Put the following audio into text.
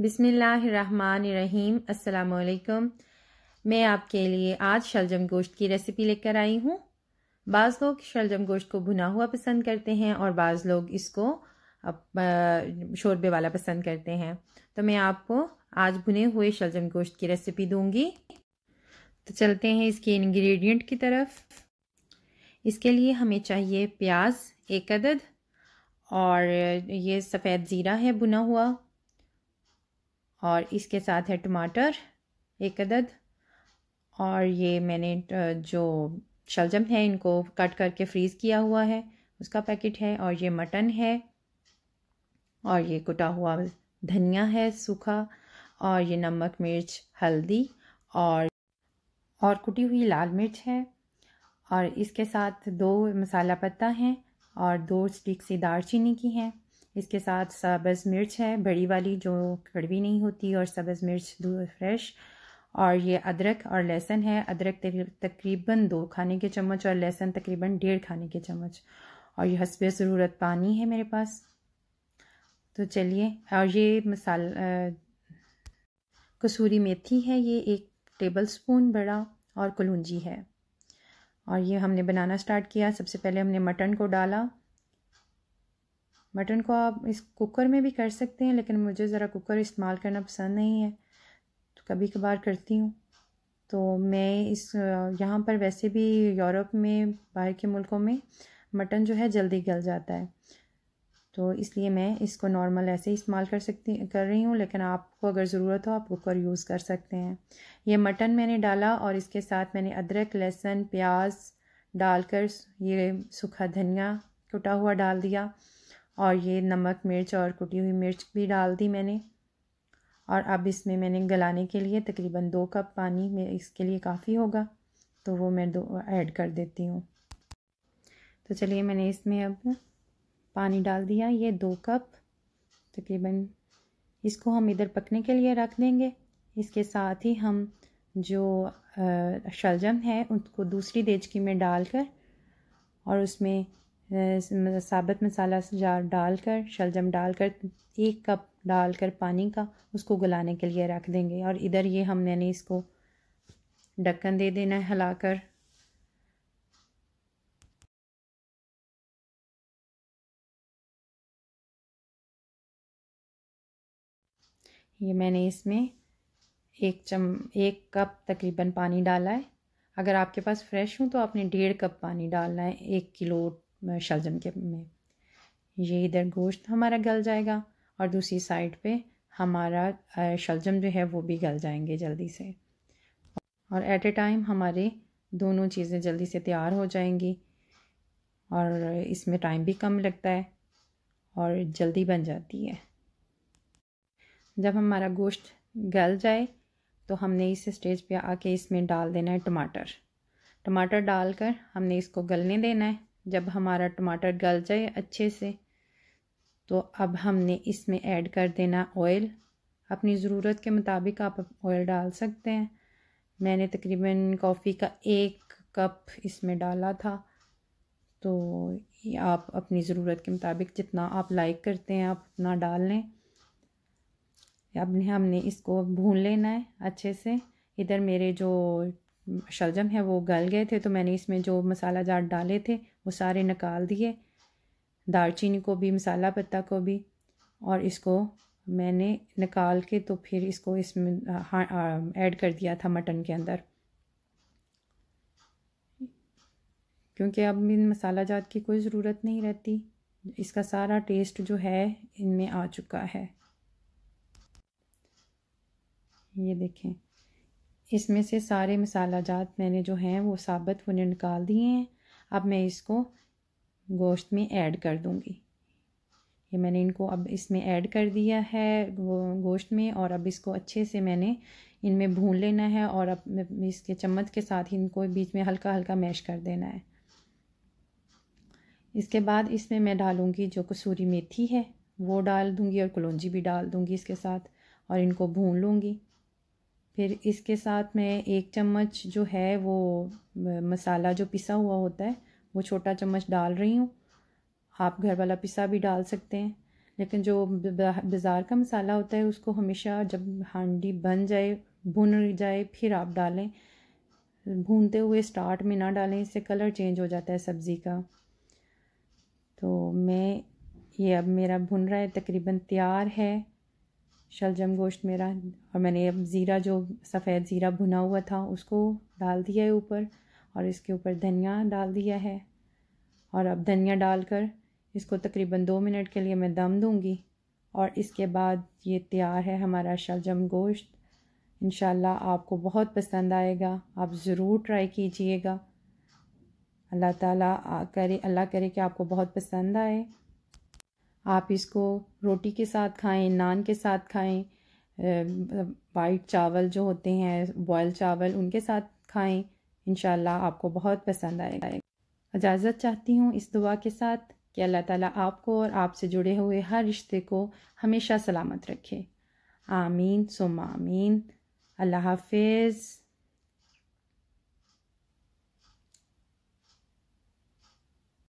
बिसमीम् अल्लाम मैं आपके लिए आज शलजम गोश्त की रेसिपी लेकर आई हूँ बाज़ लोग शलजम गोश्त को भुना हुआ पसंद करते हैं और बाज़ लोग इसको शोरबे वाला पसंद करते हैं तो मैं आपको आज भुने हुए शलजम गोश्त की रेसिपी दूंगी तो चलते हैं इसके इंग्रेडिएंट की तरफ इसके लिए हमें चाहिए प्याज एक अदद और ये सफ़ेद ज़ीरा है भुना हुआ और इसके साथ है टमाटर एक अदद और ये मैंने जो शलजम है इनको कट करके फ्रीज़ किया हुआ है उसका पैकेट है और ये मटन है और ये कुटा हुआ धनिया है सूखा और ये नमक मिर्च हल्दी और और कुटी हुई लाल मिर्च है और इसके साथ दो मसाला पत्ता हैं और दो स्टिक सी दार चीनी की हैं इसके साथ सब्ज़ मिर्च है बड़ी वाली जो कड़वी नहीं होती और सब्ज़ मिर्च दो फ्रेश और ये अदरक और लहसुन है अदरक तकरीबन दो खाने के चम्मच और लहसुन तकरीबन डेढ़ खाने के चम्मच और ये हसब ज़रूरत पानी है मेरे पास तो चलिए और ये मसाल कसूरी मेथी है ये एक टेबल स्पून बड़ा और कलूंजी है और ये हमने बनाना स्टार्ट किया सबसे पहले हमने मटन को डाला मटन को आप इस कुकर में भी कर सकते हैं लेकिन मुझे ज़रा कुकर इस्तेमाल करना पसंद नहीं है तो कभी कभार करती हूँ तो मैं इस यहाँ पर वैसे भी यूरोप में बाहर के मुल्कों में मटन जो है जल्दी गल जाता है तो इसलिए मैं इसको नॉर्मल ऐसे ही इस्तेमाल कर सकती कर रही हूँ लेकिन आपको अगर ज़रूरत हो आप कुकर यूज़ कर सकते हैं ये मटन मैंने डाला और इसके साथ मैंने अदरक लहसुन प्याज डालकर ये सूखा धनिया टूटा हुआ डाल दिया और ये नमक मिर्च और कुटी हुई मिर्च भी डाल दी मैंने और अब इसमें मैंने गलाने के लिए तकरीबन दो कप पानी में इसके लिए काफ़ी होगा तो वो मैं दो ऐड कर देती हूँ तो चलिए मैंने इसमें अब पानी डाल दिया ये दो कप तकरीबन इसको हम इधर पकने के लिए रख देंगे इसके साथ ही हम जो शलजम है उसको दूसरी देचकी में डालकर और उसमें साबत मसाला जार डालकर शलजम डालकर एक कप डालकर पानी का उसको गलाने के लिए रख देंगे और इधर ये हमने मैंने इसको ढक्कन दे देना है हिलाकर ये मैंने इसमें एक चम एक कप तकरीबन पानी डाला है अगर आपके पास फ्रेश हो तो आपने डेढ़ कप पानी डालना है एक किलो शलजम के में ये इधर गोश्त हमारा गल जाएगा और दूसरी साइड पे हमारा शलजम जो है वो भी गल जाएंगे जल्दी से और एट ए टाइम हमारे दोनों चीज़ें जल्दी से तैयार हो जाएंगी और इसमें टाइम भी कम लगता है और जल्दी बन जाती है जब हमारा गोश्त गल जाए तो हमने इस स्टेज पे आके इसमें डाल देना है टमाटर टमाटर डालकर हमने इसको गलने देना है जब हमारा टमाटर गल जाए अच्छे से तो अब हमने इसमें ऐड कर देना ऑयल अपनी ज़रूरत के मुताबिक आप ऑयल डाल सकते हैं मैंने तकरीबन कॉफ़ी का एक कप इसमें डाला था तो आप अपनी ज़रूरत के मुताबिक जितना आप लाइक करते हैं आप उतना डाल लें अब हमने इसको भून लेना है अच्छे से इधर मेरे जो शलजम है वो गल गए थे तो मैंने इसमें जो मसाला जार डाले थे वो सारे निकाल दिए दालचीनी को भी मसाला पत्ता को भी और इसको मैंने निकाल के तो फिर इसको इसमें ऐड कर दिया था मटन के अंदर क्योंकि अब इन मसाला जात की कोई ज़रूरत नहीं रहती इसका सारा टेस्ट जो है इनमें आ चुका है ये देखें इसमें से सारे मसाला जात मैंने जो हैं वो साबित वो निकाल दिए हैं अब मैं इसको गोश्त में ऐड कर दूँगी ये मैंने इनको अब इसमें ऐड कर दिया है वो गोश्त में और अब इसको अच्छे से मैंने इनमें भून लेना है और अब इसके चम्मच के साथ ही इनको बीच में हल्का हल्का मैश कर देना है इसके बाद इसमें मैं डालूँगी जो कसूरी मेथी है वो डाल दूँगी और कलौजी भी डाल दूंगी इसके साथ और इनको भून लूँगी फिर इसके साथ मैं एक चम्मच जो है वो मसाला जो पिसा हुआ होता है वो छोटा चम्मच डाल रही हूँ आप घर वाला पिसा भी डाल सकते हैं लेकिन जो बाज़ार का मसाला होता है उसको हमेशा जब हांडी बन जाए भुन जाए फिर आप डालें भूनते हुए स्टार्ट में ना डालें इससे कलर चेंज हो जाता है सब्ज़ी का तो मैं ये अब मेरा भुन रहा है तकरीबन तैयार है शलजम गोश्त मेरा और मैंने अब ज़ीरा जो सफ़ेद ज़ीरा भुना हुआ था उसको डाल दिया है ऊपर और इसके ऊपर धनिया डाल दिया है और अब धनिया डालकर इसको तकरीबन दो मिनट के लिए मैं दम दूँगी और इसके बाद ये तैयार है हमारा शलजम गोश्त इन आपको बहुत पसंद आएगा आप ज़रूर ट्राई कीजिएगा अल्लाह ताला करे अल्लाह करे कि आपको बहुत पसंद आए आप इसको रोटी के साथ खाएं नान के साथ खाएं वाइट मतलब चावल जो होते हैं बॉयल चावल उनके साथ खाएं इन आपको बहुत पसंद आएगा इजाज़त चाहती हूँ इस दुआ के साथ कि अल्लाह ताला आपको और आपसे जुड़े हुए हर रिश्ते को हमेशा सलामत रखे आमीन सुम आमीन अल्लाह हाफिज़